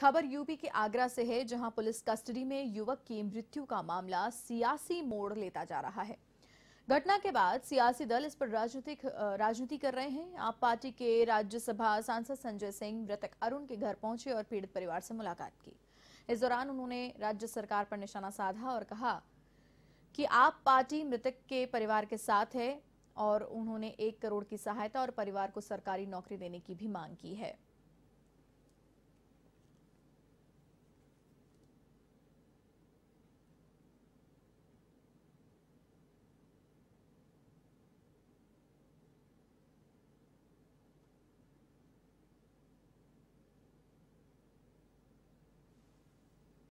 खबर यूपी के आगरा से है जहां पुलिस कस्टडी में युवक की मृत्यु का मामला सियासी मोड़ लेता जा रहा है घटना के बाद सियासी दल इस पर राजनीतिक राजनीति कर रहे हैं आप पार्टी के राज्यसभा सांसद संजय सिंह मृतक अरुण के घर पहुंचे और पीड़ित परिवार से मुलाकात की इस दौरान उन्होंने राज्य सरकार पर निशाना साधा और कहा कि आप पार्टी मृतक के परिवार के साथ है और उन्होंने एक करोड़ की सहायता और परिवार को सरकारी नौकरी देने की भी मांग की है